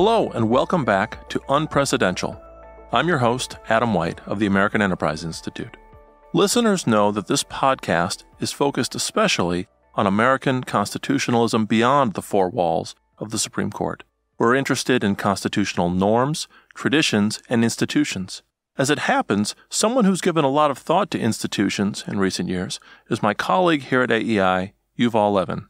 Hello, and welcome back to Unprecedential. I'm your host, Adam White of the American Enterprise Institute. Listeners know that this podcast is focused especially on American constitutionalism beyond the four walls of the Supreme Court. We're interested in constitutional norms, traditions, and institutions. As it happens, someone who's given a lot of thought to institutions in recent years is my colleague here at AEI, Yuval Levin,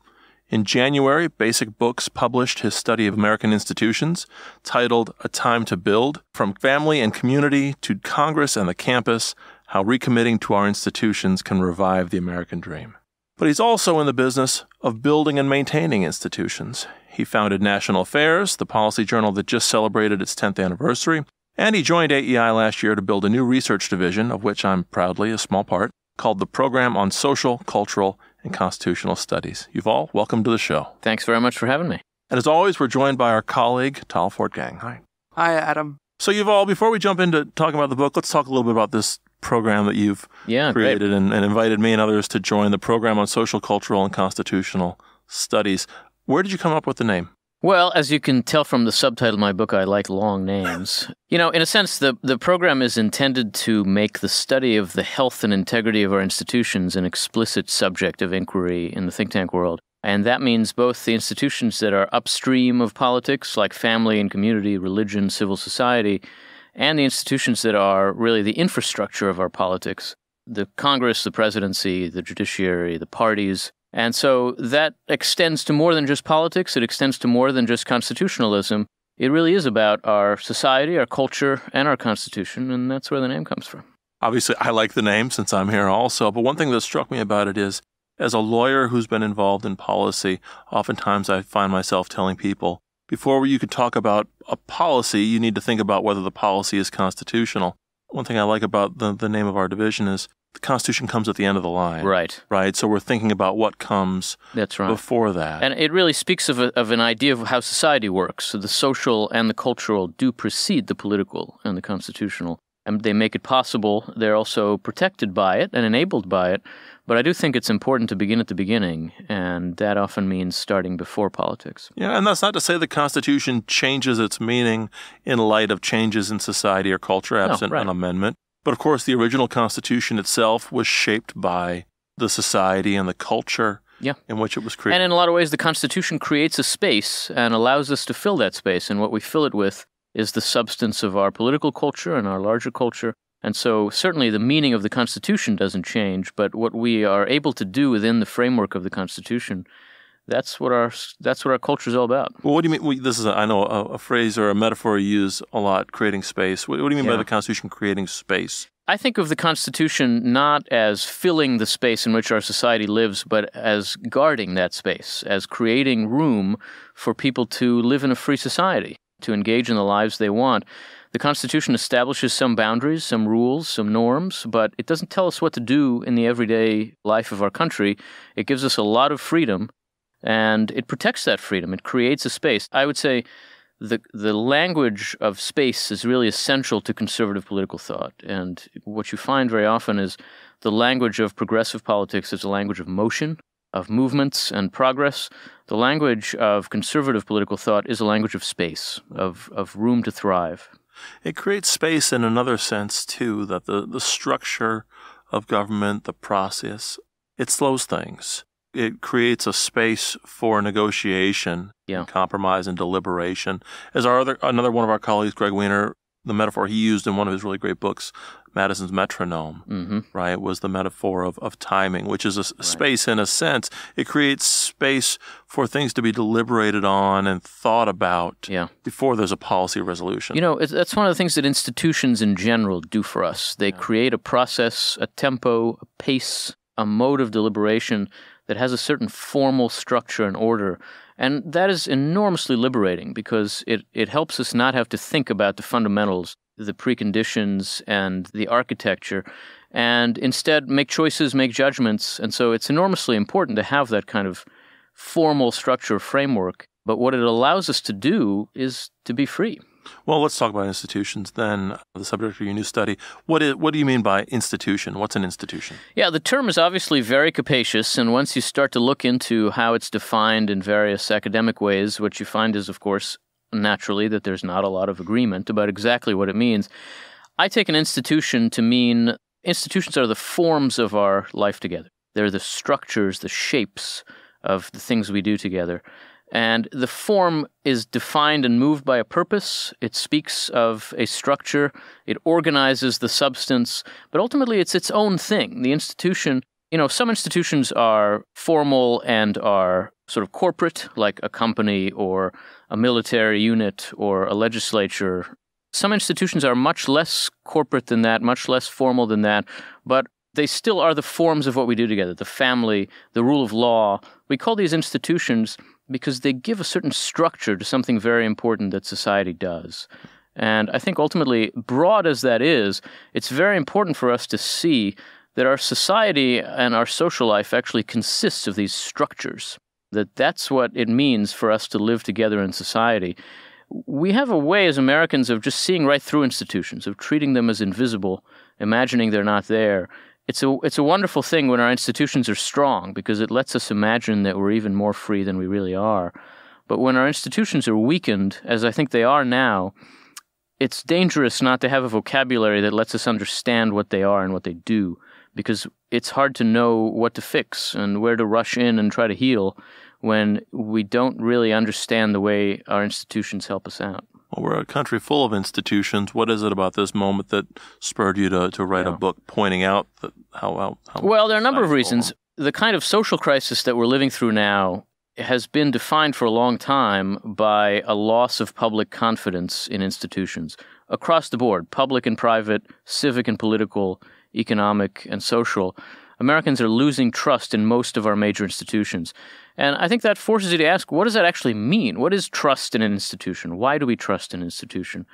in January, Basic Books published his study of American institutions, titled A Time to Build From Family and Community to Congress and the Campus How Recommitting to Our Institutions Can Revive the American Dream. But he's also in the business of building and maintaining institutions. He founded National Affairs, the policy journal that just celebrated its 10th anniversary, and he joined AEI last year to build a new research division, of which I'm proudly a small part, called the Program on Social, Cultural, and constitutional studies. Yuval, welcome to the show. Thanks very much for having me. And as always, we're joined by our colleague, Tal Fortgang. Hi. Hi, Adam. So, Yuval, before we jump into talking about the book, let's talk a little bit about this program that you've yeah, created and, and, invited me and others to join the program on social, cultural, and constitutional studies. Where did you come up with the name? Well, as you can tell from the subtitle of my book, I like long names. you know, in a sense, the, the program is intended to make the study of the health and integrity of our institutions an explicit subject of inquiry in the think tank world. And that means both the institutions that are upstream of politics, like family and community, religion, civil society, and the institutions that are really the infrastructure of our politics the Congress, the presidency, the judiciary, the parties, and so that extends to more than just politics, it extends to more than just constitutionalism. It really is about our society, our culture, and our constitution, and that's where the name comes from. Obviously, I like the name since I'm here also, but one thing that struck me about it is as a lawyer who's been involved in policy, oftentimes I find myself telling people before you could talk about a policy, you need to think about whether the policy is constitutional one thing I like about the, the name of our division is the Constitution comes at the end of the line. Right. Right. So we're thinking about what comes That's right. before that. And it really speaks of, a, of an idea of how society works. So the social and the cultural do precede the political and the constitutional. And they make it possible. They're also protected by it and enabled by it. But I do think it's important to begin at the beginning, and that often means starting before politics. Yeah, and that's not to say the Constitution changes its meaning in light of changes in society or culture absent no, right. an amendment. But of course, the original Constitution itself was shaped by the society and the culture yeah. in which it was created. And in a lot of ways, the Constitution creates a space and allows us to fill that space. And what we fill it with is the substance of our political culture and our larger culture and so, certainly, the meaning of the Constitution doesn't change, but what we are able to do within the framework of the Constitution. That's what our that's what our culture is all about. Well, what do you mean? Well, this is a, I know a, a, phrase or a metaphor you use a lot: creating space. What, what do you mean yeah. by the Constitution creating space? I think of the Constitution not as filling the space in which our society lives, but as guarding that space, as creating room for people to live in a free society, to engage in the lives they want. The Constitution establishes some boundaries, some rules, some norms, but it doesn't tell us what to do in the everyday life of our country. It gives us a lot of freedom and it protects that freedom. It creates a space. I would say the, the language of space is really essential to conservative political thought. And what you find very often is the language of progressive politics is a language of motion, of movements and progress. The language of conservative political thought is a language of space, of, of room to thrive. It creates space in another sense, too, that the, the structure of government, the process, it slows things. It creates a space for negotiation, yeah. compromise, and deliberation. As our other, another one of our colleagues, Greg Weiner, the metaphor he used in one of his really great books, Madison's Metronome, mm-hmm. right, was the metaphor of, of timing, which is a right. space in a sense. It creates space for things to be deliberated on and thought about yeah. before there's a policy resolution. You know, that's one of the things that institutions in general do for us. They yeah. create a process, a tempo, a pace, a mode of deliberation that has a certain formal structure and order and that is enormously liberating because it, it helps us not have to think about the fundamentals, the preconditions, and the architecture, and instead make choices, make judgments. And so it's enormously important to have that kind of formal structure framework. But what it allows us to do is to be free. Well, let's talk about institutions then. The subject of your new study. What, is, what do you mean by institution? What's an institution? Yeah, the term is obviously very capacious, and once you start to look into how it's defined in various academic ways, what you find is, of course, naturally, that there's not a lot of agreement about exactly what it means. I take an institution to mean institutions are the forms of our life together. They're the structures, the shapes of the things we do together. And the form is defined and moved by a purpose. It speaks of a structure. It organizes the substance. But ultimately, it's its own thing. The institution, you know, some institutions are formal and are sort of corporate, like a company or a military unit or a legislature. Some institutions are much less corporate than that, much less formal than that, but they still are the forms of what we do together the family, the rule of law. We call these institutions because they give a certain structure to something very important that society does. And I think ultimately, broad as that is, it's very important for us to see that our society and our social life actually consists of these structures, that that's what it means for us to live together in society. We have a way as Americans of just seeing right through institutions, of treating them as invisible, imagining they're not there it's a it's a wonderful thing when our institutions are strong because it lets us imagine that we're even more free than we really are. But when our institutions are weakened, as I think they are now, it's dangerous not to have a vocabulary that lets us understand what they are and what they do because it's hard to know what to fix and where to rush in and try to heal when we don't really understand the way our institutions help us out. Well, we're a country full of institutions. What is it about this moment that spurred you to, to write yeah. a book pointing out that how, how, how Well, there are a number of reasons. The kind of social crisis that we're living through now has been defined for a long time by a loss of public confidence in institutions across the board public and private, civic and political, economic and social. Americans are losing trust in most of our major institutions. And I think that forces you to ask what does that actually mean? What is trust in an institution? Why do we trust an institution?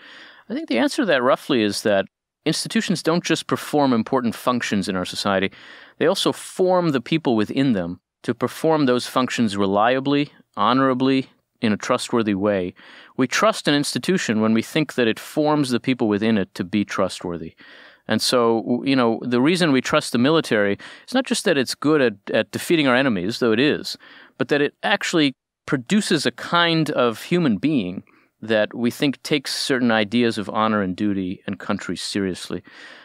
I think the answer to that roughly is that institutions don't just perform important functions in our society, they also form the people within them to perform those functions reliably, honorably, in a trustworthy way. We trust an institution when we think that it forms the people within it to be trustworthy. And so, you know, the reason we trust the military is not just that it's good at, at defeating our enemies, though it is, but that it actually produces a kind of human being that we think takes certain ideas of honor and duty and country seriously.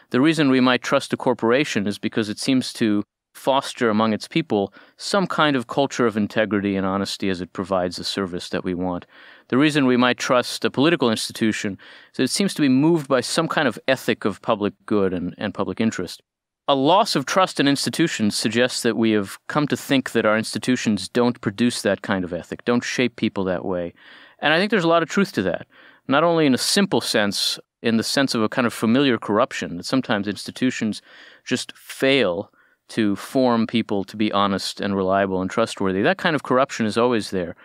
The reason we might trust a corporation is because it seems to foster among its people some kind of culture of integrity and honesty as it provides the service that we want. The reason we might trust a political institution is that it seems to be moved by some kind of ethic of public good and, and public interest. A loss of trust in institutions suggests that we have come to think that our institutions don't produce that kind of ethic, don't shape people that way. And I think there's a lot of truth to that, not only in a simple sense, in the sense of a kind of familiar corruption, that sometimes institutions just fail to form people to be honest and reliable and trustworthy. That kind of corruption is always there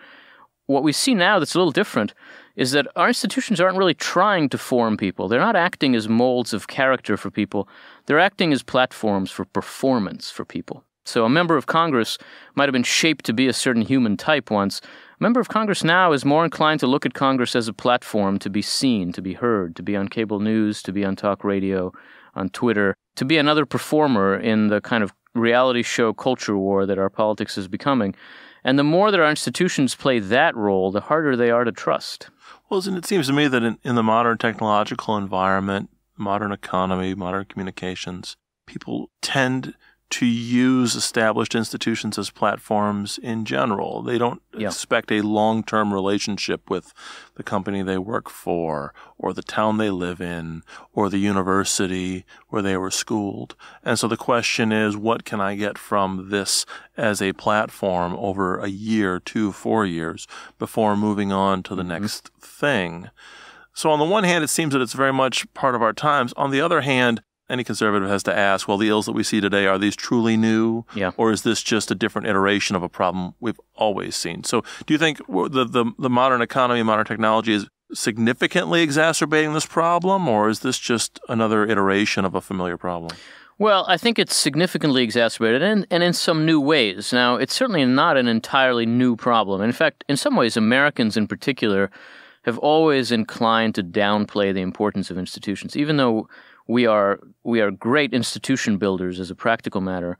what we see now that's a little different is that our institutions aren't really trying to form people. They're not acting as molds of character for people. They're acting as platforms for performance for people. So a member of Congress might have been shaped to be a certain human type once. A member of Congress now is more inclined to look at Congress as a platform to be seen, to be heard, to be on cable news, to be on talk radio, on Twitter, to be another performer in the kind of reality show culture war that our politics is becoming. And the more that our institutions play that role, the harder they are to trust. Well, it seems to me that in, in the modern technological environment, modern economy, modern communications, people tend to use established institutions as platforms in general. They don't yeah. expect a long term relationship with the company they work for, or the town they live in, or the university where they were schooled. And so the question is what can I get from this as a platform over a year, two, four years before moving on to the mm-hmm. next thing? So, on the one hand, it seems that it's very much part of our times. On the other hand, any conservative has to ask, well, the ills that we see today, are these truly new? Yeah. Or is this just a different iteration of a problem we've always seen? So do you think the, the, the modern economy, modern technology is significantly exacerbating this problem, or is this just another iteration of a familiar problem? Well, I think it's significantly exacerbated and, and in some new ways. Now, it's certainly not an entirely new problem. In fact, in some ways, Americans in particular have always inclined to downplay the importance of institutions, even though we are we are great institution builders as a practical matter.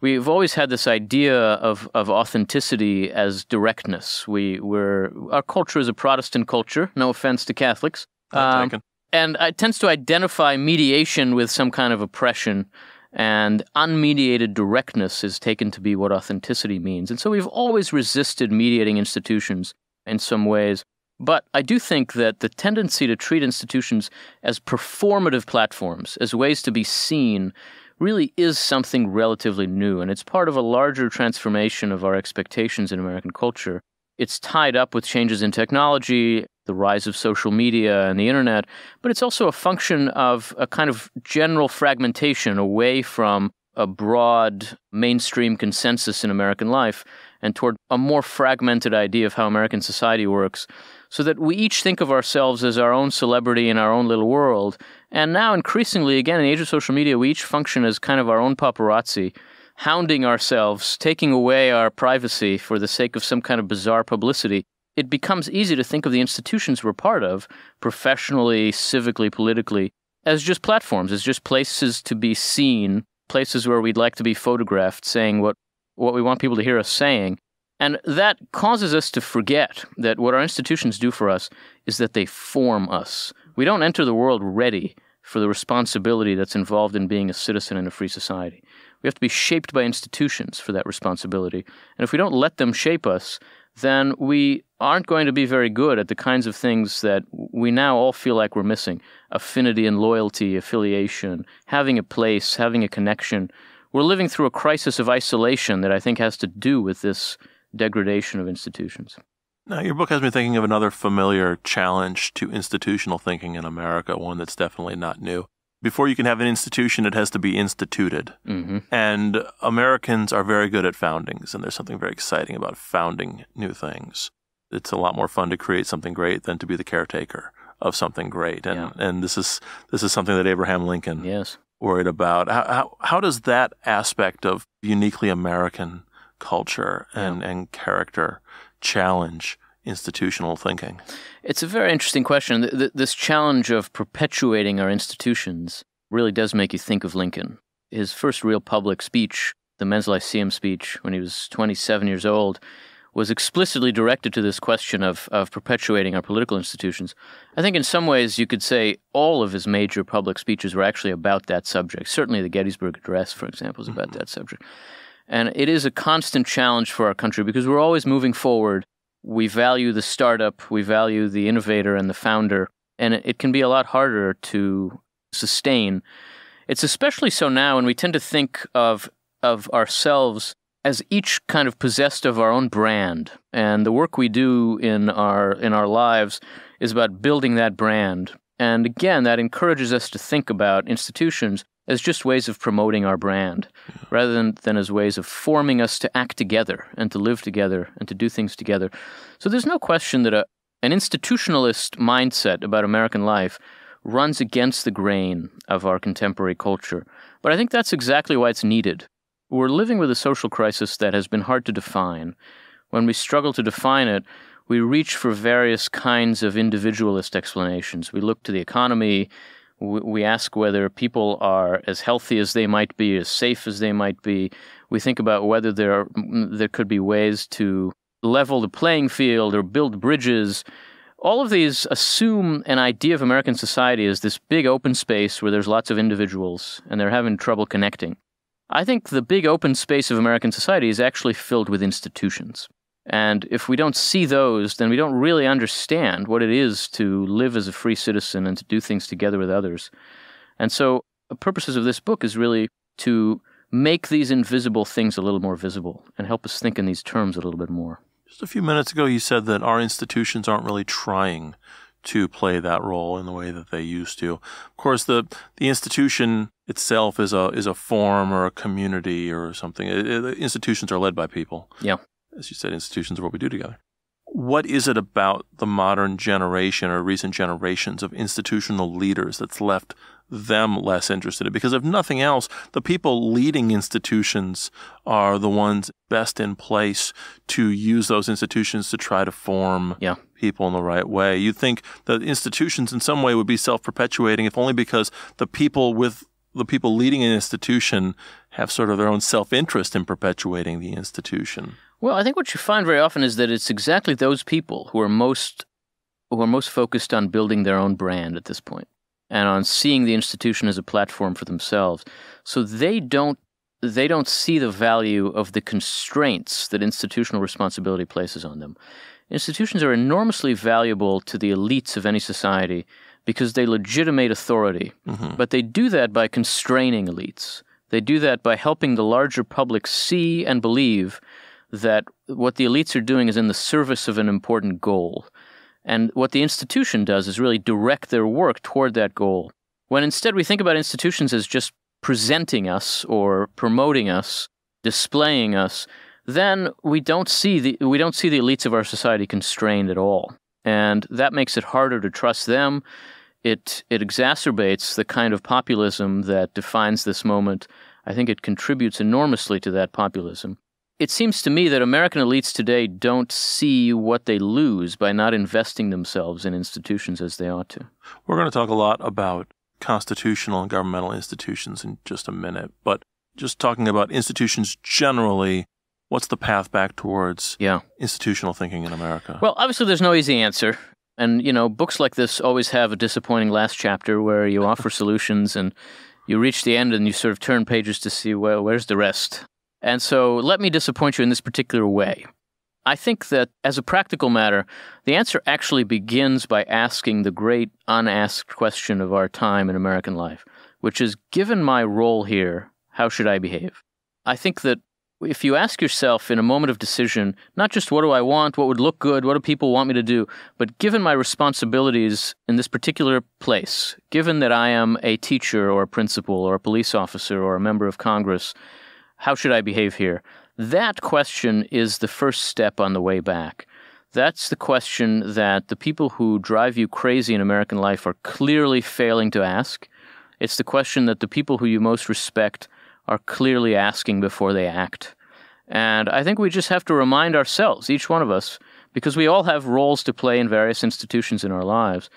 We've always had this idea of, of authenticity as directness. We we're, our culture is a Protestant culture. No offense to Catholics, um, and it tends to identify mediation with some kind of oppression. And unmediated directness is taken to be what authenticity means. And so we've always resisted mediating institutions in some ways. But I do think that the tendency to treat institutions as performative platforms, as ways to be seen, really is something relatively new. And it's part of a larger transformation of our expectations in American culture. It's tied up with changes in technology, the rise of social media and the internet, but it's also a function of a kind of general fragmentation away from a broad mainstream consensus in American life and toward a more fragmented idea of how American society works so that we each think of ourselves as our own celebrity in our own little world. And now, increasingly, again, in the age of social media, we each function as kind of our own paparazzi, hounding ourselves, taking away our privacy for the sake of some kind of bizarre publicity. It becomes easy to think of the institutions we're part of, professionally, civically, politically, as just platforms, as just places to be seen, places where we'd like to be photographed, saying what, what we want people to hear us saying. And that causes us to forget that what our institutions do for us is that they form us. We don't enter the world ready for the responsibility that's involved in being a citizen in a free society. We have to be shaped by institutions for that responsibility. And if we don't let them shape us, then we aren't going to be very good at the kinds of things that we now all feel like we're missing affinity and loyalty, affiliation, having a place, having a connection. We're living through a crisis of isolation that I think has to do with this degradation of institutions. Now, your book has me thinking of another familiar challenge to institutional thinking in America, one that's definitely not new. Before you can have an institution, it has to be instituted. Mm-hmm. And Americans are very good at foundings, and there's something very exciting about founding new things. It's a lot more fun to create something great than to be the caretaker of something great. And, yeah. and this, is, this is something that Abraham Lincoln yes. worried about. How, how, how does that aspect of uniquely American culture and, yeah. and character challenge institutional thinking? It's a very interesting question. This challenge of perpetuating our institutions really does make you think of Lincoln. His first real public speech, the Men's Lyceum speech, when he was 27 years old, was explicitly directed to this question of, of perpetuating our political institutions. I think in some ways you could say all of his major public speeches were actually about that subject. Certainly the Gettysburg Address, for example, is about mm-hmm. that subject. And it is a constant challenge for our country because we're always moving forward. We value the startup, we value the innovator and the founder, and it can be a lot harder to sustain. It's especially so now, and we tend to think of of ourselves as each kind of possessed of our own brand and the work we do in our in our lives is about building that brand and again that encourages us to think about institutions as just ways of promoting our brand rather than, than as ways of forming us to act together and to live together and to do things together. So there's no question that a, an institutionalist mindset about American life runs against the grain of our contemporary culture. But I think that's exactly why it's needed. We're living with a social crisis that has been hard to define. When we struggle to define it, we reach for various kinds of individualist explanations. We look to the economy, we ask whether people are as healthy as they might be, as safe as they might be. We think about whether there are, mm, there could be ways to level the playing field or build bridges. All of these assume an idea of American society as this big open space where there's lots of individuals and they're having trouble connecting. I think the big open space of American society is actually filled with institutions. And if we don't see those, then we don't really understand what it is to live as a free citizen and to do things together with others. And so, the purposes of this book is really to make these invisible things a little more visible and help us think in these terms a little bit more. Just a few minutes ago, you said that our institutions aren't really trying to play that role in the way that they used to. Of course, the the institution itself is a is a form or a community or something. It, it, institutions are led by people. Yeah as you said, institutions are what we do together. What is it about the modern generation or recent generations of institutional leaders that's left them less interested? Because if nothing else, the people leading institutions are the ones best in place to use those institutions to try to form yeah. people in the right way. You'd think that institutions in some way would be self perpetuating, if only because the people with the people leading an institution have sort of their own self interest in perpetuating the institution. Well, I think what you find very often is that it's exactly those people who are most who are most focused on building their own brand at this point and on seeing the institution as a platform for themselves. So they don't they don't see the value of the constraints that institutional responsibility places on them. Institutions are enormously valuable to the elites of any society because they legitimate authority, mm-hmm. but they do that by constraining elites. They do that by helping the larger public see and believe that what the elites are doing is in the service of an important goal. And what the institution does is really direct their work toward that goal. When instead we think about institutions as just presenting us or promoting us, displaying us, then we don't see the we don't see the elites of our society constrained at all. And that makes it harder to trust them. It it exacerbates the kind of populism that defines this moment. I think it contributes enormously to that populism. It seems to me that American elites today don't see what they lose by not investing themselves in institutions as they ought to. We're going to talk a lot about constitutional and governmental institutions in just a minute, but just talking about institutions generally, what's the path back towards yeah. institutional thinking in America? Well, obviously, there's no easy answer. And, you know, books like this always have a disappointing last chapter where you offer solutions and you reach the end and you sort of turn pages to see, well, where's the rest? And so let me disappoint you in this particular way. I think that as a practical matter, the answer actually begins by asking the great unasked question of our time in American life, which is given my role here, how should I behave? I think that if you ask yourself in a moment of decision, not just what do I want, what would look good, what do people want me to do, but given my responsibilities in this particular place, given that I am a teacher or a principal or a police officer or a member of Congress, how should I behave here? That question is the first step on the way back. That's the question that the people who drive you crazy in American life are clearly failing to ask. It's the question that the people who you most respect are clearly asking before they act. And I think we just have to remind ourselves, each one of us, because we all have roles to play in various institutions in our lives,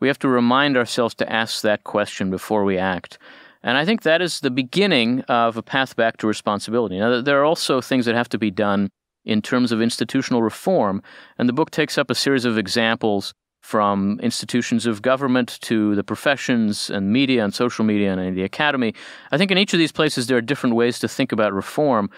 we have to remind ourselves to ask that question before we act. And I think that is the beginning of a path back to responsibility. Now, there are also things that have to be done in terms of institutional reform. And the book takes up a series of examples from institutions of government to the professions and media and social media and the academy. I think in each of these places there are different ways to think about reform,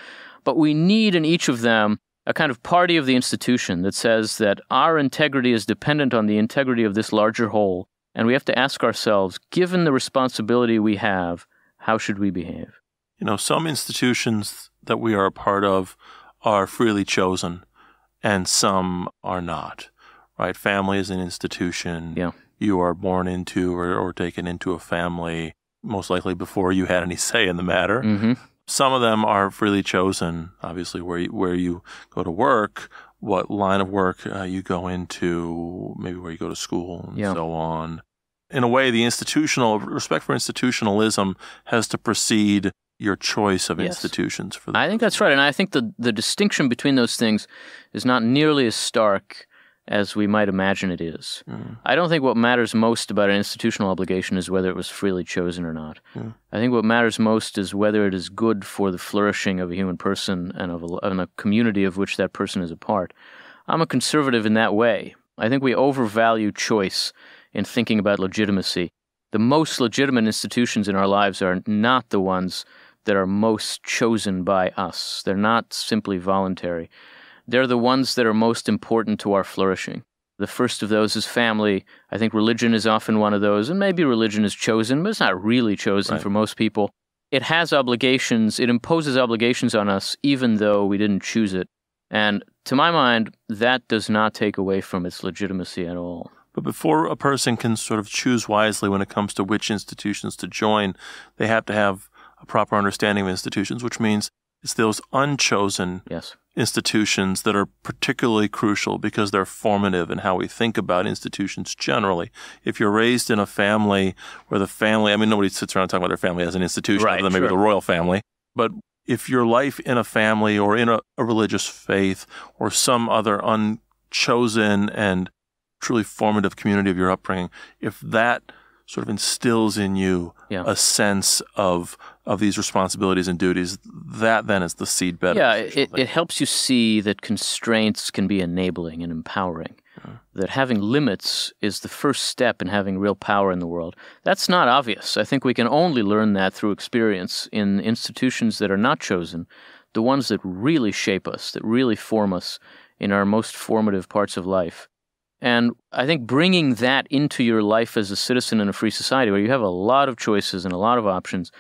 but we need in each of them a kind of party of the institution that says that our integrity is dependent on the integrity of this larger whole and we have to ask ourselves given the responsibility we have, how should we behave? You know, some institutions that we are a part of are freely chosen and some are not, right? Family is an institution. Yeah. You are born into or, or taken into a family, most likely before you had any say in the matter. Mm-hmm. Some of them are freely chosen, obviously, where you, where you go to work, what line of work uh, you go into, maybe where you go to school, and yeah. so on in a way, the institutional respect for institutionalism has to precede your choice of yes. institutions. For the- I think that's right, and I think the the distinction between those things is not nearly as stark as we might imagine it is. Mm. I don't think what matters most about an institutional obligation is whether it was freely chosen or not. Mm. I think what matters most is whether it is good for the flourishing of a human person and of a, and a community of which that person is a part. I'm a conservative in that way. I think we overvalue choice in thinking about legitimacy. The most legitimate institutions in our lives are not the ones that are most chosen by us. They're not simply voluntary. They're the ones that are most important to our flourishing. The first of those is family. I think religion is often one of those, and maybe religion is chosen, but it's not really chosen right. for most people. It has obligations, it imposes obligations on us, even though we didn't choose it. And to my mind, that does not take away from its legitimacy at all. But before a person can sort of choose wisely when it comes to which institutions to join, they have to have a proper understanding of institutions, which means it's those unchosen yes. institutions that are particularly crucial because they're formative in how we think about institutions generally. If you're raised in a family where the family, I mean, nobody sits around talking about their family as an institution right, other than sure. maybe the royal family, but if your life in a family or in a, a religious faith or some other unchosen and truly formative community of your upbringing, if that sort of instills in you yeah. a sense of of these responsibilities and duties, that then is the seedbed. Yeah, it, it helps you see that constraints can be enabling and empowering. Yeah. That having limits is the first step in having real power in the world. That's not obvious. I think we can only learn that through experience in institutions that are not chosen, the ones that really shape us, that really form us in our most formative parts of life. And I think bringing that into your life as a citizen in a free society where you have a lot of choices and a lot of options,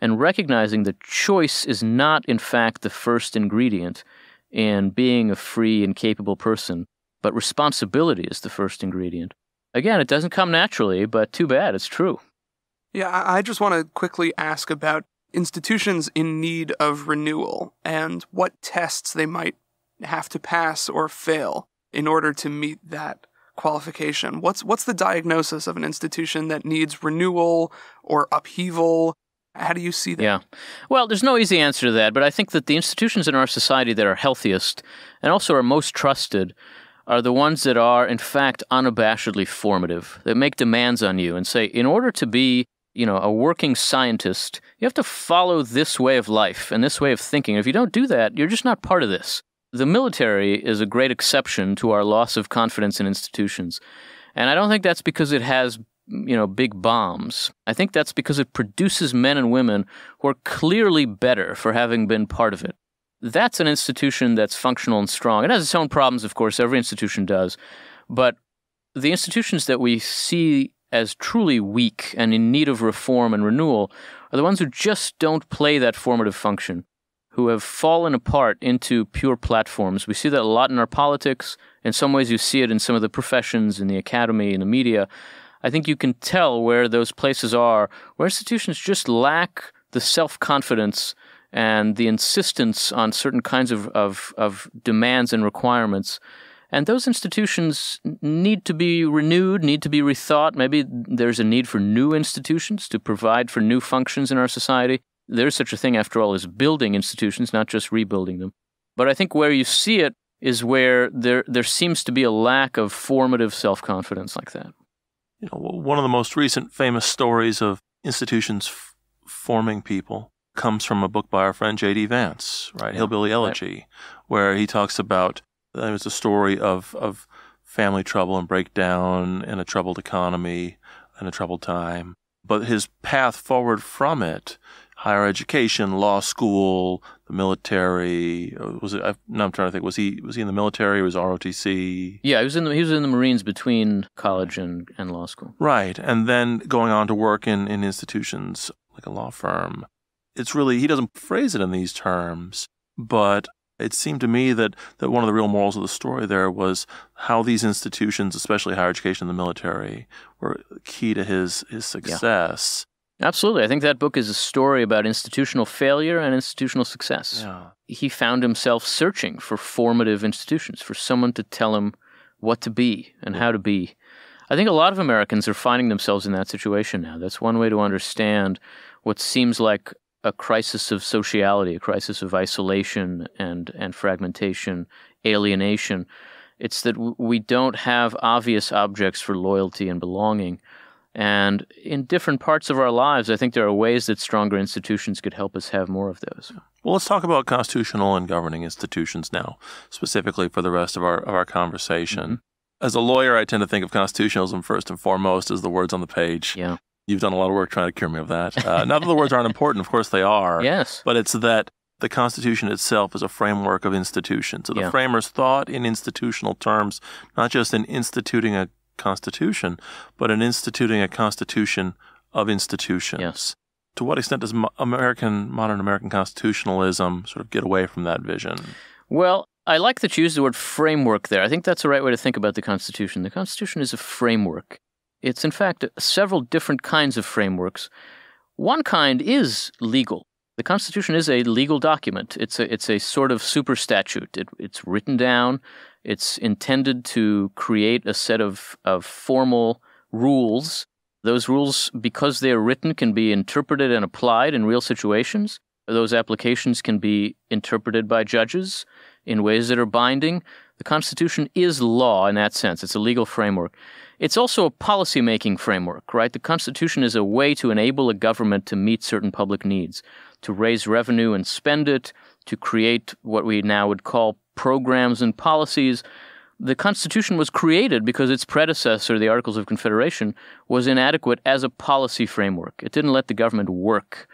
and recognizing that choice is not, in fact, the first ingredient in being a free and capable person, but responsibility is the first ingredient. Again, it doesn't come naturally, but too bad, it's true. Yeah, I just want to quickly ask about institutions in need of renewal and what tests they might have to pass or fail in order to meet that qualification? What's what's the diagnosis of an institution that needs renewal or upheaval? How do you see that? Yeah. Well, there's no easy answer to that, but I think that the institutions in our society that are healthiest and also are most trusted are the ones that are in fact unabashedly formative, that make demands on you and say in order to be you know, a working scientist, you have to follow this way of life and this way of thinking. If you don't do that, you're just not part of this the military is a great exception to our loss of confidence in institutions. And I don't think that's because it has, you know, big bombs. I think that's because it produces men and women who are clearly better for having been part of it. That's an institution that's functional and strong. It has its own problems, of course, every institution does. But the institutions that we see as truly weak and in need of reform and renewal are the ones who just don't play that formative function who have fallen apart into pure platforms. We see that a lot in our politics. In some ways, you see it in some of the professions, in the academy, in the media. I think you can tell where those places are, where institutions just lack the self confidence and the insistence on certain kinds of, of, of, demands and requirements. And those institutions need to be renewed, need to be rethought. Maybe there's a need for new institutions to provide for new functions in our society. There is such a thing, after all, as building institutions, not just rebuilding them. But I think where you see it is where there, there seems to be a lack of formative self confidence like that. You know, one of the most recent famous stories of institutions f- forming people comes from a book by our friend J.D. Vance, right? Yeah, Hillbilly Elegy, right. where he talks about uh, it was a story of, of family trouble and breakdown and a troubled economy and a troubled time. But his path forward from it higher education, law school, the military. Uh, was it? I, no, I'm trying to think. Was he was he in the military? Was ROTC? Yeah, he was in the he was in the Marines between college and, and law school. Right, and then going on to work in in institutions like a law firm. It's really he doesn't phrase it in these terms, but it seemed to me that, that one of the real morals of the story there was how these institutions, especially higher education and the military, were key to his, his success. Yeah Absolutely. I think that book is a story about institutional failure and institutional success. Yeah. He found himself searching for formative institutions, for someone to tell him what to be and yeah. how to be. I think a lot of Americans are finding themselves in that situation now. That's one way to understand what seems like a crisis of sociality, a crisis of isolation and, and fragmentation, alienation. It's that we don't have obvious objects for loyalty and belonging. And in different parts of our lives, I think there are ways that stronger institutions could help us have more of those. Well, let's talk about constitutional and governing institutions now, specifically for the rest of our, of our conversation. Mm-hmm. As a lawyer, I tend to think of constitutionalism first and foremost as the words on the page. Yeah. You've done a lot of work trying to cure me of that. Uh, not that the words aren't important, of course they are. Yes. But it's that the Constitution itself is a framework of institutions. So the yeah. framers thought in institutional terms, not just in instituting a constitution, but in instituting a constitution of institutions. Yes. To what extent does American modern American constitutionalism sort of get away from that vision? Well, I like that you use the word framework there. I think that's the right way to think about the Constitution. The Constitution is a framework. It's in fact several different kinds of frameworks. One kind is legal. The Constitution is a legal document. It's a it's a sort of super statute. It, it's written down. It's intended to create a set of of formal rules. Those rules, because they are written, can be interpreted and applied in real situations. Those applications can be interpreted by judges in ways that are binding. The Constitution is law in that sense. It's a legal framework. It's also a policy-making framework, right? The Constitution is a way to enable a government to meet certain public needs, to raise revenue and spend it, to create what we now would call programs and policies. The Constitution was created because its predecessor, the Articles of Confederation, was inadequate as a policy framework. It didn't let the government work,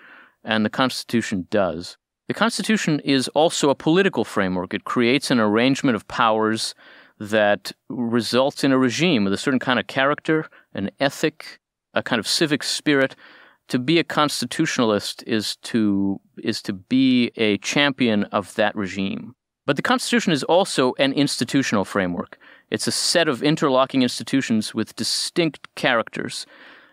and the Constitution does. The Constitution is also a political framework. It creates an arrangement of powers that results in a regime with a certain kind of character, an ethic, a kind of civic spirit. To be a constitutionalist is to is to be a champion of that regime. But the Constitution is also an institutional framework. It's a set of interlocking institutions with distinct characters.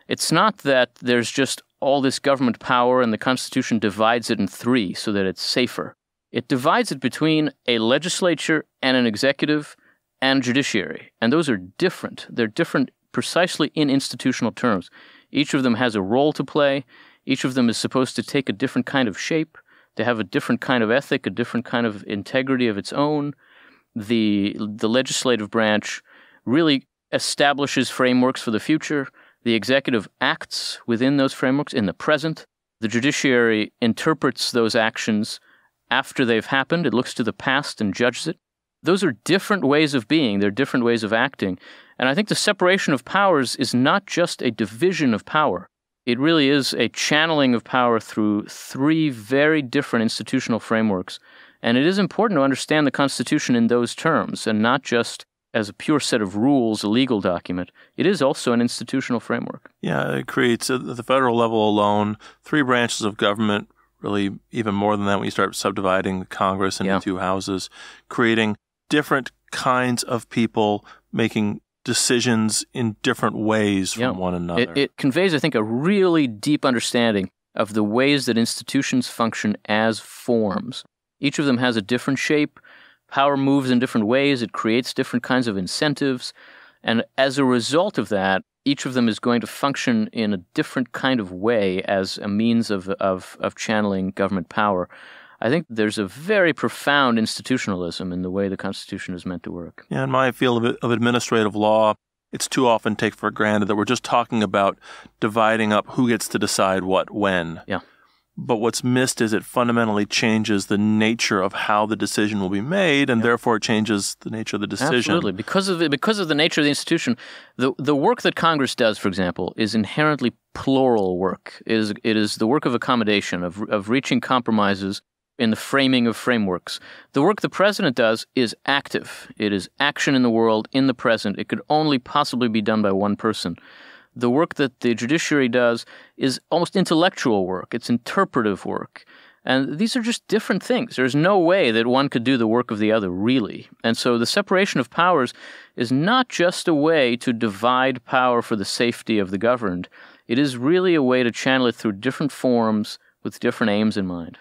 It's not that there's just all this government power and the Constitution divides it in three so that it's safer. It divides it between a legislature and an executive and judiciary. And those are different. They're different precisely in institutional terms. Each of them has a role to play. Each of them is supposed to take a different kind of shape, to have a different kind of ethic, a different kind of integrity of its own. The, the legislative branch really establishes frameworks for the future. The executive acts within those frameworks in the present. The judiciary interprets those actions after they've happened. It looks to the past and judges it. Those are different ways of being, they're different ways of acting. And I think the separation of powers is not just a division of power. It really is a channeling of power through three very different institutional frameworks. And it is important to understand the Constitution in those terms and not just as a pure set of rules, a legal document. It is also an institutional framework. Yeah, it creates, at the federal level alone, three branches of government, really even more than that when you start subdividing Congress into yeah. two houses, creating different kinds of people making decisions in different ways from yeah. one another. It, it conveys, I think, a really deep understanding of the ways that institutions function as forms. Each of them has a different shape. Power moves in different ways. It creates different kinds of incentives. And as a result of that, each of them is going to function in a different kind of way as a means of, of, of channeling government power. I think there's a very profound institutionalism in the way the Constitution is meant to work. Yeah, in my field of, of administrative law, it's too often take for granted that we're just talking about dividing up who gets to decide what when. Yeah. But what's missed is it fundamentally changes the nature of how the decision will be made, and therefore it changes the nature of the decision. Absolutely, because of the, because of the nature of the institution, the the work that Congress does, for example, is inherently plural work. It is it is the work of accommodation of of reaching compromises in the framing of frameworks. The work the president does is active. It is action in the world in the present. It could only possibly be done by one person. The work that the judiciary does is almost intellectual work. It's interpretive work. And these are just different things. There's no way that one could do the work of the other, really. And so the separation of powers is not just a way to divide power for the safety of the governed, it is really a way to channel it through different forms with different aims in mind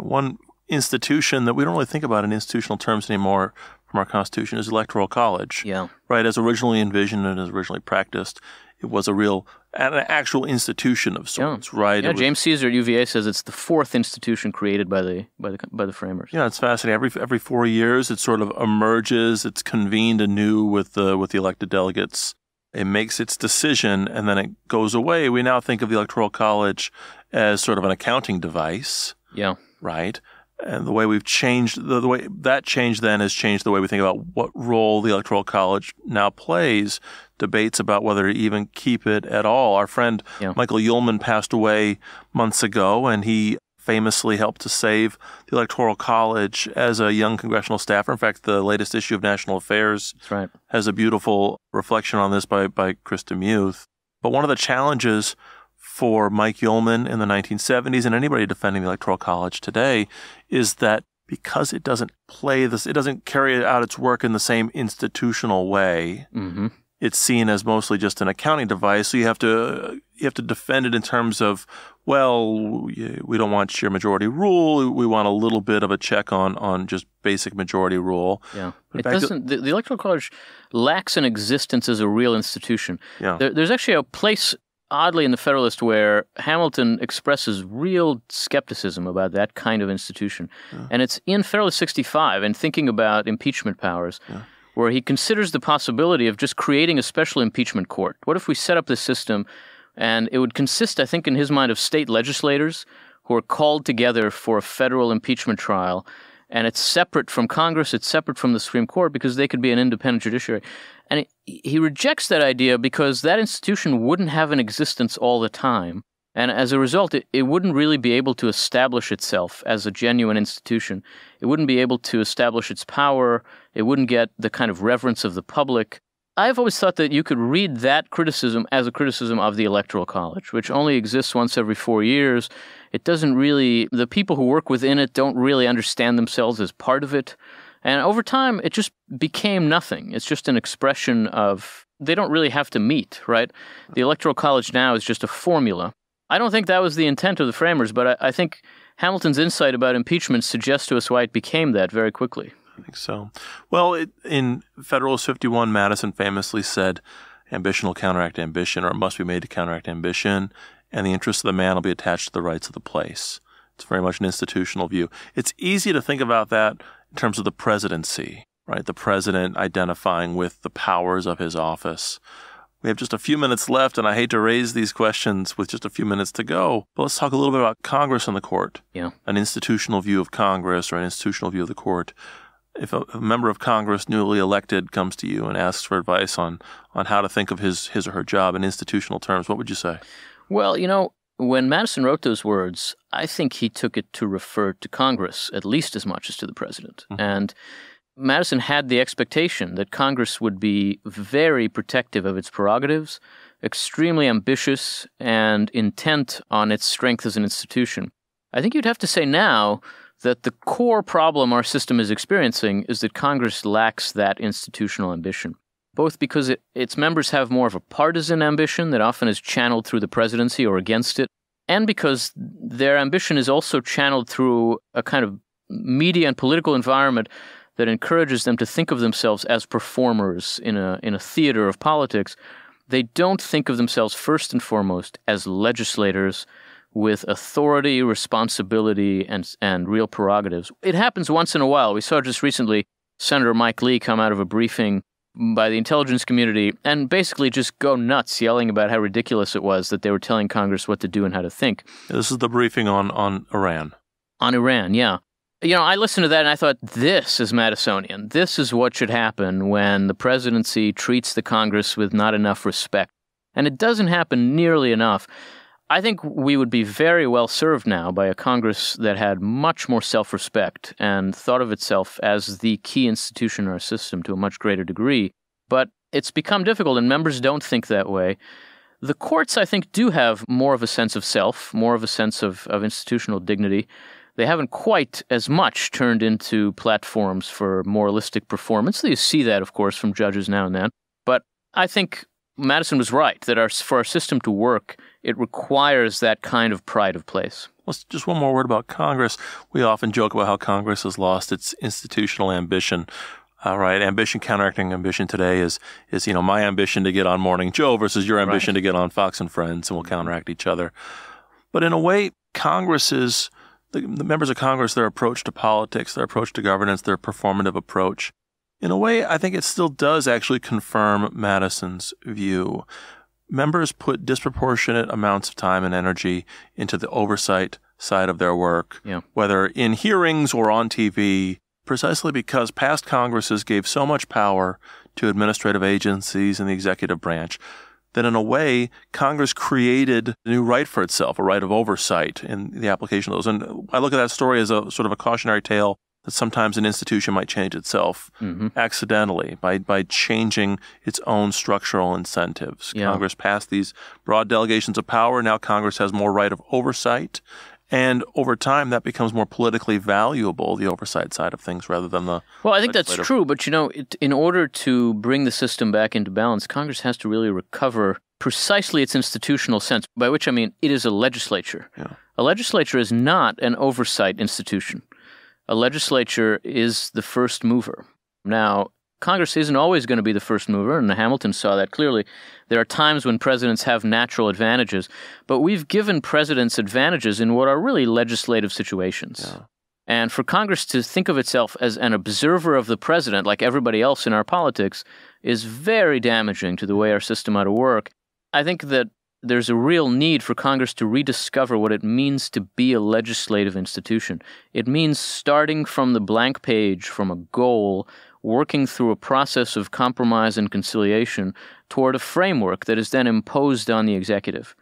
one institution that we don't really think about in institutional terms anymore from our Constitution is electoral college. Yeah. Right, as originally envisioned and as originally practiced, it was a real an actual institution of sorts, yeah. right? Yeah, was, James Caesar at UVA says it's the fourth institution created by the by the by the framers. Yeah, it's fascinating. Every every four years, it sort of emerges. It's convened anew with the with the elected delegates. It makes its decision, and then it goes away. We now think of the electoral college as sort of an accounting device. Yeah right? And the way we've changed the, the, way that change then has changed the way we think about what role the Electoral College now plays. Debates about whether to even keep it at all. Our friend yeah. Michael Yulman passed away months ago, and he famously helped to save the Electoral College as a young congressional staffer. In fact, the latest issue of National Affairs right. has a beautiful reflection on this by, by Krista Muth. But one of the challenges for Mike Ullman in the 1970s and anybody defending the Electoral College today is that because it doesn't play this, it doesn't carry out its work in the same institutional way. Mm-hmm. It's seen as mostly just an accounting device. So you have to uh, you have to defend it in terms of, well, we don't want sheer majority rule. We want a little bit of a check on on just basic majority rule. Yeah, but it doesn't. To, the, the, electoral college lacks an existence as a real institution. Yeah. There, there's actually a place oddly in The Federalist where Hamilton expresses real skepticism about that kind of institution. Yeah. And it's in Federalist 65 and thinking about impeachment powers. Yeah. Where he considers the possibility of just creating a special impeachment court. What if we set up this system and it would consist, I think, in his mind, of state legislators who are called together for a federal impeachment trial. And it's separate from Congress, it's separate from the Supreme Court because they could be an independent judiciary. And he rejects that idea because that institution wouldn't have an existence all the time. And as a result, it, it wouldn't really be able to establish itself as a genuine institution. It wouldn't be able to establish its power. It wouldn't get the kind of reverence of the public. I've always thought that you could read that criticism as a criticism of the Electoral College, which only exists once every four years. It doesn't really, the people who work within it don't really understand themselves as part of it. And over time, it just became nothing. It's just an expression of they don't really have to meet, right? The Electoral College now is just a formula. I don't think that was the intent of the framers, but I, I think Hamilton's insight about impeachment suggests to us why it became that very quickly. I think so. Well, it, in Federalist 51, Madison famously said, ambition will counteract ambition, or it must be made to counteract ambition, and the interests of the man will be attached to the rights of the place. It's very much an institutional view. It's easy to think about that in terms of the presidency, right? The president identifying with the powers of his office. We have just a few minutes left, and I hate to raise these questions with just a few minutes to go, but let's talk a little bit about Congress and the court. Yeah. An institutional view of Congress or an institutional view of the court. If a, a member of Congress, newly elected, comes to you and asks for advice on, on how to think of his, his or her job in institutional terms, what would you say? Well, you know, when Madison wrote those words, I think he took it to refer to Congress at least as much as to the president. Mm-hmm. And Madison had the expectation that Congress would be very protective of its prerogatives, extremely ambitious, and intent on its strength as an institution. I think you'd have to say now that the core problem our system is experiencing is that Congress lacks that institutional ambition both because it, its members have more of a partisan ambition that often is channeled through the presidency or against it, and because their ambition is also channeled through a kind of media and political environment that encourages them to think of themselves as performers in a, in a theater of politics. They don't think of themselves first and foremost as legislators with authority, responsibility, and, and real prerogatives. It happens once in a while. We saw just recently Senator Mike Lee come out of a briefing by the intelligence community and basically just go nuts yelling about how ridiculous it was that they were telling Congress what to do and how to think. This is the briefing on, on Iran. On Iran, yeah. You know, I listened to that and I thought, this is Madisonian. This is what should happen when the presidency treats the Congress with not enough respect. And it doesn't happen nearly enough. I think we would be very well served now by a Congress that had much more self respect and thought of itself as the key institution in our system to a much greater degree. But it's become difficult, and members don't think that way. The courts, I think, do have more of a sense of self, more of a sense of, of institutional dignity. They haven't quite as much turned into platforms for moralistic performance. You see that, of course, from judges now and then. But I think Madison was right that our, for our system to work, it requires that kind of pride of place. Well, just one more word about Congress. We often joke about how Congress has lost its institutional ambition. All right, ambition counteracting ambition today is is you know my ambition to get on Morning Joe versus your ambition right. to get on Fox and Friends, and we'll mm-hmm. counteract each other. But in a way, Congress is the, the members of Congress, their approach to politics, their approach to governance, their performative approach. In a way, I think it still does actually confirm Madison's view Members put disproportionate amounts of time and energy into the oversight side of their work, yeah. whether in hearings or on TV, precisely because past Congresses gave so much power to administrative agencies and the executive branch that in a way Congress created a new right for itself, a right of oversight in the application of those. And I look at that story as a sort of a cautionary tale that sometimes an institution might change itself mm-hmm. accidentally by, by changing its own structural incentives. Yeah. Congress passed these broad delegations of power. Now Congress has more right of oversight. And over time, that becomes more politically valuable, the oversight side of things, rather than the. Well, I think that's true. But, you know, it, in order to bring the system back into balance, Congress has to really recover precisely its institutional sense, by which I mean it is a legislature. Yeah. A legislature is not an oversight institution a legislature is the first mover. Now, Congress isn't always going to be the first mover, and Hamilton saw that clearly. There are times when presidents have natural advantages, but we've given presidents advantages in what are really legislative situations. Yeah. And for Congress to think of itself as an observer of the president, like everybody else in our politics, is very damaging to the way our system ought to work. I think that there's a real need for Congress to rediscover what it means to be a legislative institution. It means starting from the blank page, from a goal, working through a process of compromise and conciliation toward a framework that is then imposed on the executive.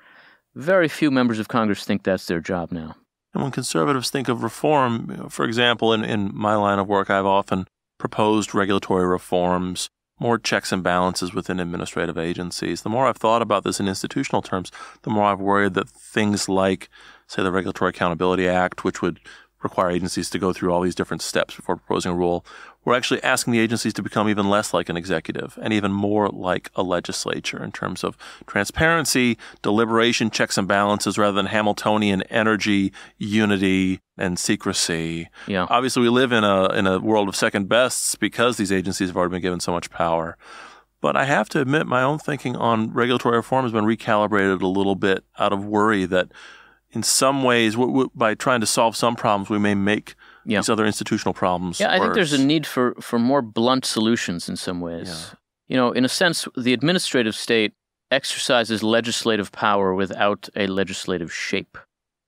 Very few members of Congress think that's their job now. And when conservatives think of reform, for example, in, in my line of work, I've often proposed regulatory reforms more checks and balances within administrative agencies. The more I've thought about this in institutional terms, the more I've worried that things like, say, the Regulatory Accountability Act, which would require agencies to go through all these different steps before proposing a rule, we're actually asking the agencies to become even less like an executive and even more like a legislature in terms of transparency, deliberation, checks and balances rather than Hamiltonian energy, unity, and secrecy. Yeah. Obviously, we live in a in a world of second bests because these agencies have already been given so much power. But I have to admit, my own thinking on regulatory reform has been recalibrated a little bit out of worry that, in some ways, w- w- by trying to solve some problems, we may make yeah. these other institutional problems. Yeah, I worse. think there's a need for for more blunt solutions in some ways. Yeah. You know, in a sense, the administrative state exercises legislative power without a legislative shape.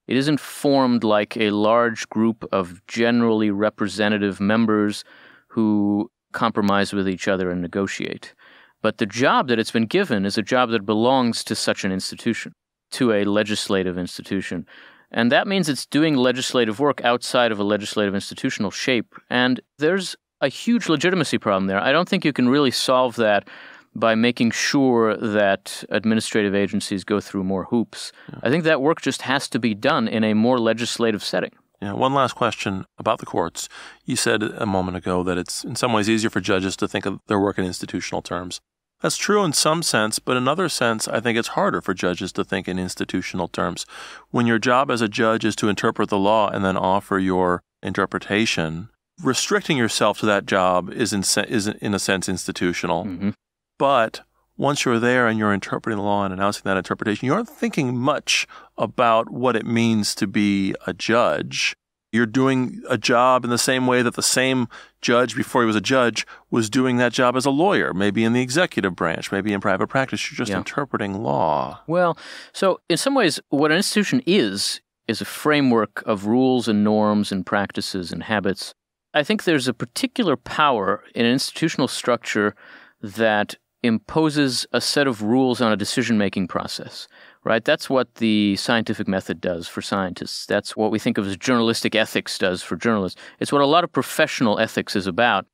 It is isn't formed like a large group of generally representative members who compromise with each other and negotiate. But the job that it's been given is a job that belongs to such an institution, to a legislative institution. And that means it's doing legislative work outside of a legislative institutional shape. And there's a huge legitimacy problem there. I don't think you can really solve that by making sure that administrative agencies go through more hoops. Yeah. I think that work just has to be done in a more legislative setting. Yeah, one last question about the courts. You said a moment ago that it's in some ways easier for judges to think of their work in institutional terms. That's true in some sense, but in another sense, I think it's harder for judges to think in institutional terms. When your job as a judge is to interpret the law and then offer your interpretation, restricting yourself to that job is in, is in a sense institutional. Mm-hmm. But once you're there and you're interpreting the law and announcing that interpretation, you aren't thinking much about what it means to be a judge. You're doing a job in the same way that the same judge before he was a judge was doing that job as a lawyer, maybe in the executive branch, maybe in private practice. You're just yeah. interpreting law. Well, so in some ways, what an institution is, is a framework of rules and norms and practices and habits. I think there's a particular power in an institutional structure that imposes a set of rules on a decision making process, right? That's what the scientific method does for scientists. That's what we think of as journalistic ethics does for journalists. It's what a lot of professional ethics is about.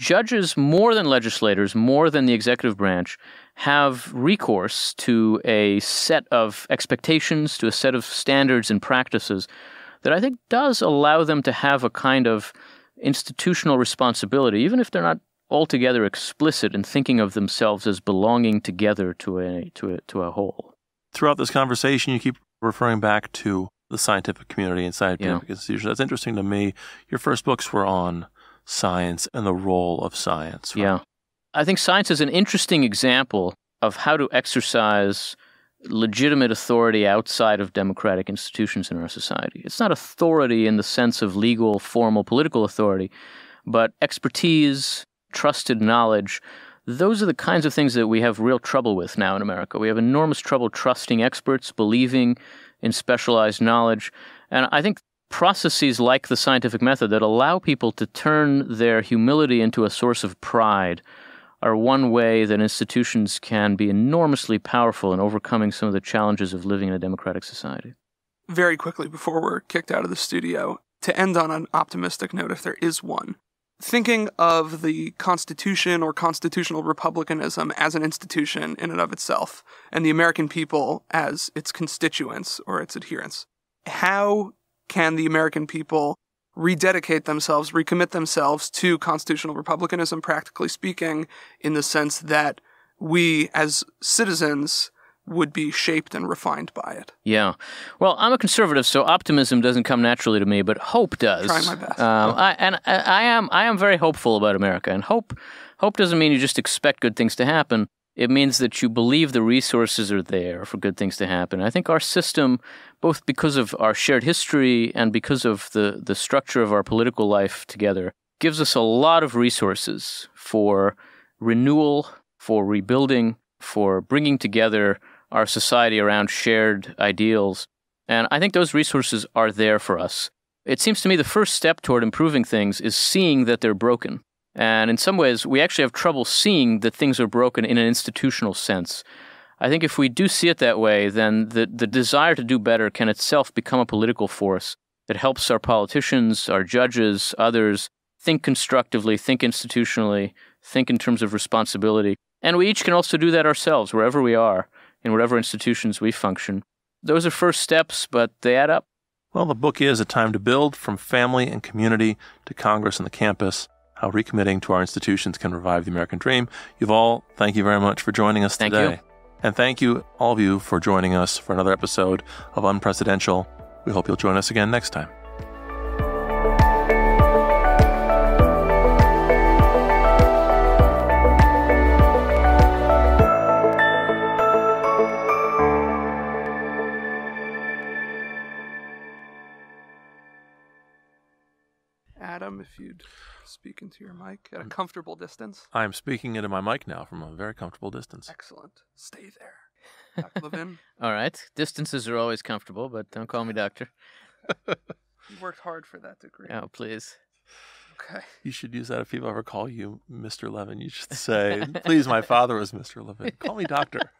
Judges, more than legislators, more than the executive branch, have recourse to a set of expectations, to a set of standards and practices that I think does allow them to have a kind of institutional responsibility, even if they're not altogether explicit in thinking of themselves as belonging together to a, to a, to a whole. Throughout this conversation, you keep referring back to the scientific community and scientific yeah. institutions. That's interesting to me. Your first books were on science and the role of science. Right? Yeah. I think science is an interesting example of how to exercise legitimate authority outside of democratic institutions in our society. It's not authority in the sense of legal, formal, political authority, but expertise, trusted knowledge, those are the kinds of things that we have real trouble with now in America. We have enormous trouble trusting experts, believing in specialized knowledge. And I think processes like the scientific method that allow people to turn their humility into a source of pride are one way that institutions can be enormously powerful in overcoming some of the challenges of living in a democratic society. Very quickly, before we're kicked out of the studio, to end on an optimistic note, if there is one, thinking of the Constitution or constitutional republicanism as an institution in and of itself, and the American people as its constituents or its adherents. How can the American people rededicate themselves, recommit themselves to constitutional republicanism, practically speaking, in the sense that we as citizens would be shaped and refined by it. Yeah. Well, I'm a conservative, so optimism doesn't come naturally to me, but hope does. Trying my best. Um, I, and I, I am I am very hopeful about America, and hope hope doesn't mean you just expect good things to happen. It means that you believe the resources are there for good things to happen. I think our system, both because of our shared history and because of the, the structure of our political life together, gives us a lot of resources for renewal, for rebuilding, for bringing together our society around shared ideals. And I think those resources are there for us. It seems to me the first step toward improving things is seeing that they're broken. And in some ways, we actually have trouble seeing that things are broken in an institutional sense. I think if we do see it that way, then the, the desire to do better can itself become a political force that helps our politicians, our judges, others think constructively, think institutionally, think in terms of responsibility. And we each can also do that ourselves wherever we are in whatever institutions we function. Those are first steps, but they add up. Well, the book is A Time to Build From Family and Community to Congress and the Campus How Recommitting to Our Institutions Can Revive the American Dream. You've all, thank you very much for joining us thank today. You. And thank you, all of you, for joining us for another episode of Unpresidential. We hope you'll join us again next time. if you'd speak into your mic at a mm. comfortable distance. I'm speaking into my mic now from a very comfortable distance. Excellent. Stay there. Dr. Levin. All right. Distances are always comfortable, but don't call me doctor. you worked hard for that degree. Oh, please. Okay. You should use that if people ever call you Mr. Levin. You should say, please, my father was Mr. Levin. Call me doctor.